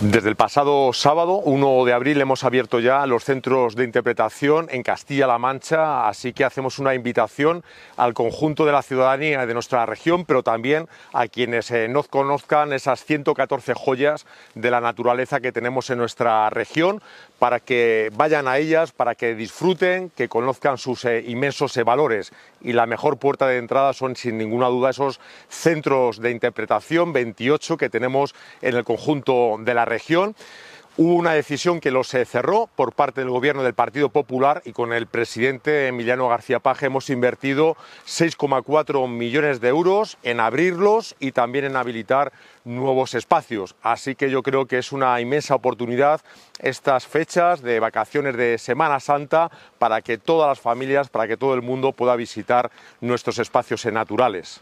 Desde el pasado sábado, 1 de abril, hemos abierto ya los centros de interpretación en Castilla-La Mancha, así que hacemos una invitación al conjunto de la ciudadanía de nuestra región, pero también a quienes nos eh, no conozcan esas 114 joyas de la naturaleza que tenemos en nuestra región, para que vayan a ellas, para que disfruten, que conozcan sus eh, inmensos eh, valores y la mejor puerta de entrada son sin ninguna duda esos centros de interpretación, 28 que tenemos en el conjunto de la región. Hubo una decisión que los cerró por parte del gobierno del Partido Popular y con el presidente Emiliano García Paje hemos invertido 6,4 millones de euros en abrirlos y también en habilitar nuevos espacios. Así que yo creo que es una inmensa oportunidad estas fechas de vacaciones de Semana Santa para que todas las familias, para que todo el mundo pueda visitar nuestros espacios naturales.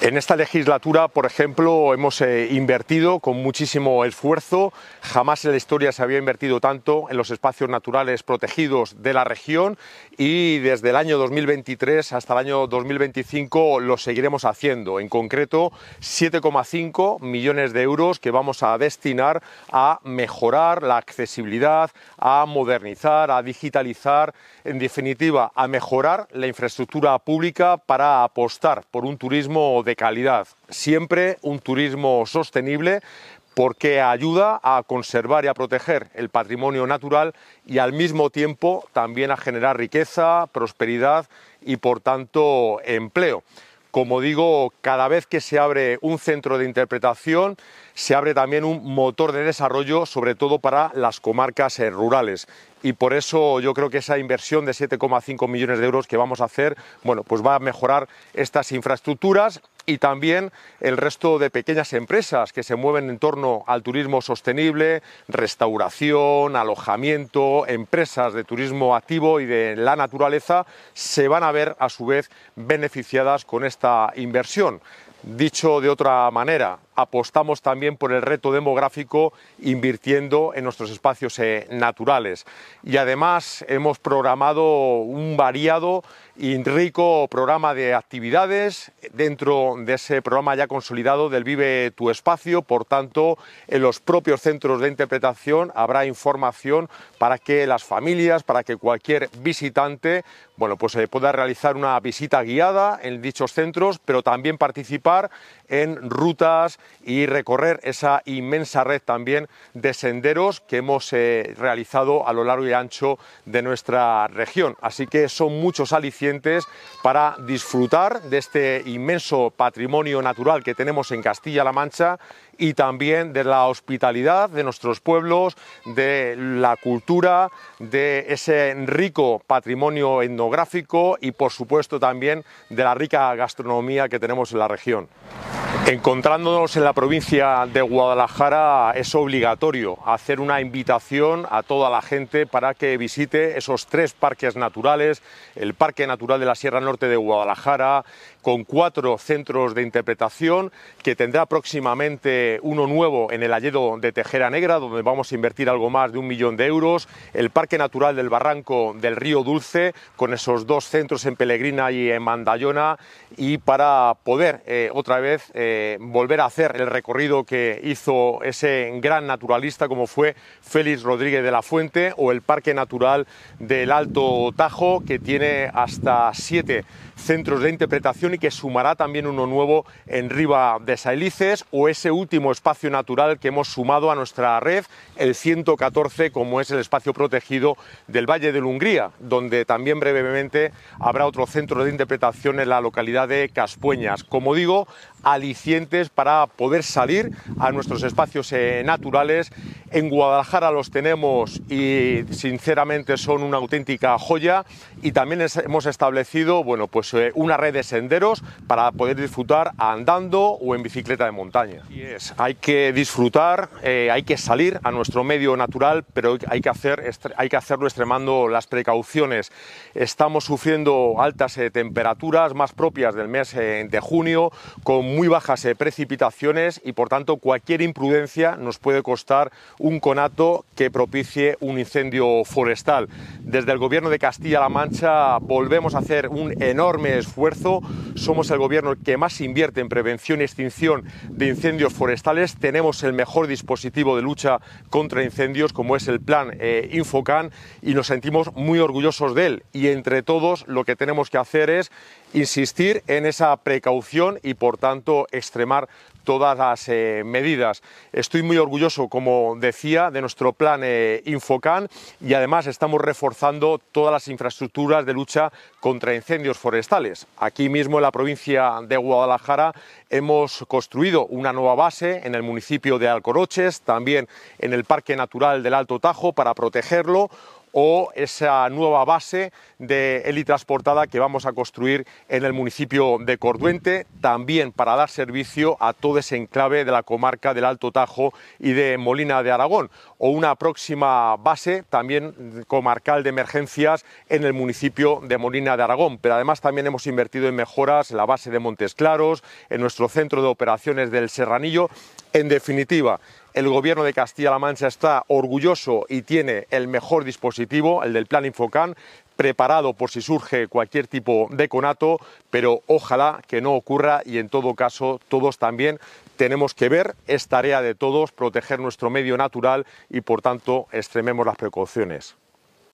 En esta legislatura, por ejemplo, hemos eh, invertido con muchísimo esfuerzo. Jamás en la historia se había invertido tanto en los espacios naturales protegidos de la región y desde el año 2023 hasta el año 2025 lo seguiremos haciendo. En concreto, 7,5 millones de euros que vamos a destinar a mejorar la accesibilidad, a modernizar, a digitalizar, en definitiva, a mejorar la infraestructura pública para apostar por un turismo de calidad. Siempre un turismo sostenible, porque ayuda a conservar y a proteger el patrimonio natural y al mismo tiempo también a generar riqueza, prosperidad y por tanto empleo. Como digo, cada vez que se abre un centro de interpretación, se abre también un motor de desarrollo, sobre todo para las comarcas eh, rurales y por eso yo creo que esa inversión de 7,5 millones de euros que vamos a hacer, bueno, pues va a mejorar estas infraestructuras y también el resto de pequeñas empresas que se mueven en torno al turismo sostenible, restauración, alojamiento, empresas de turismo activo y de la naturaleza, se van a ver a su vez beneficiadas con esta inversión. Dicho de otra manera, apostamos también por el reto demográfico invirtiendo en nuestros espacios eh, naturales y además hemos programado un variado y rico programa de actividades dentro de ese programa ya consolidado del Vive tu Espacio. Por tanto, en los propios centros de interpretación habrá información para que las familias, para que cualquier visitante, bueno, pues se eh, pueda realizar una visita guiada en dichos centros, pero también participar en rutas y recorrer esa inmensa red también de senderos que hemos eh, realizado a lo largo y ancho de nuestra región. Así que son muchos alicientes para disfrutar de este inmenso patrimonio natural que tenemos en Castilla-La Mancha y también de la hospitalidad de nuestros pueblos, de la cultura, de ese rico patrimonio etnográfico y por supuesto también de la rica gastronomía que tenemos en la región. Encontrándonos en la provincia de Guadalajara es obligatorio hacer una invitación a toda la gente para que visite esos tres parques naturales, el Parque Natural de la Sierra Norte de Guadalajara, con cuatro centros de interpretación, que tendrá próximamente uno nuevo en el Alledo de Tejera Negra, donde vamos a invertir algo más de un millón de euros, el Parque Natural del Barranco del Río Dulce, con esos dos centros en Pelegrina y en Mandayona, y para poder eh, otra vez... Eh, eh, volver a hacer el recorrido que hizo ese gran naturalista como fue Félix Rodríguez de la Fuente o el Parque Natural del Alto Tajo que tiene hasta siete centros de interpretación y que sumará también uno nuevo en Riva de Saelices o ese último espacio natural que hemos sumado a nuestra red, el 114 como es el espacio protegido del Valle de Hungría, donde también brevemente habrá otro centro de interpretación en la localidad de Caspueñas. Como digo, alicientes para poder salir a nuestros espacios eh, naturales. En Guadalajara los tenemos y sinceramente son una auténtica joya y también hemos establecido bueno, pues, eh, una red de senderos para poder disfrutar andando o en bicicleta de montaña. hay que disfrutar, eh, hay que salir a nuestro medio natural, pero hay que, hacer, hay que hacerlo extremando las precauciones. Estamos sufriendo altas temperaturas más propias del mes de junio con muy bajas eh, precipitaciones y por tanto cualquier imprudencia nos puede costar un conato que propicie un incendio forestal. Desde el gobierno de Castilla-La Mancha volvemos a hacer un enorme esfuerzo. Somos el gobierno que más invierte en prevención y extinción de incendios forestales. Tenemos el mejor dispositivo de lucha contra incendios como es el plan eh, Infocan y nos sentimos muy orgullosos de él. Y entre todos lo que tenemos que hacer es insistir en esa precaución y por tanto extremar todas las eh, medidas. Estoy muy orgulloso, como decía, de nuestro plan eh, Infocan y además estamos reforzando todas las infraestructuras de lucha contra incendios forestales. Aquí mismo en la provincia de Guadalajara hemos construido una nueva base en el municipio de Alcoroches, también en el Parque Natural del Alto Tajo para protegerlo o esa nueva base de transportada que vamos a construir en el municipio de Corduente, también para dar servicio a todo ese enclave de la comarca del Alto Tajo y de Molina de Aragón, o una próxima base también comarcal de emergencias en el municipio de Molina de Aragón. Pero además también hemos invertido en mejoras en la base de Montes Claros, en nuestro centro de operaciones del Serranillo. En definitiva, el gobierno de Castilla-La Mancha está orgulloso y tiene el mejor dispositivo, el del Plan Infocan, preparado por si surge cualquier tipo de conato, pero ojalá que no ocurra y en todo caso todos también tenemos que ver, es tarea de todos proteger nuestro medio natural y por tanto extrememos las precauciones.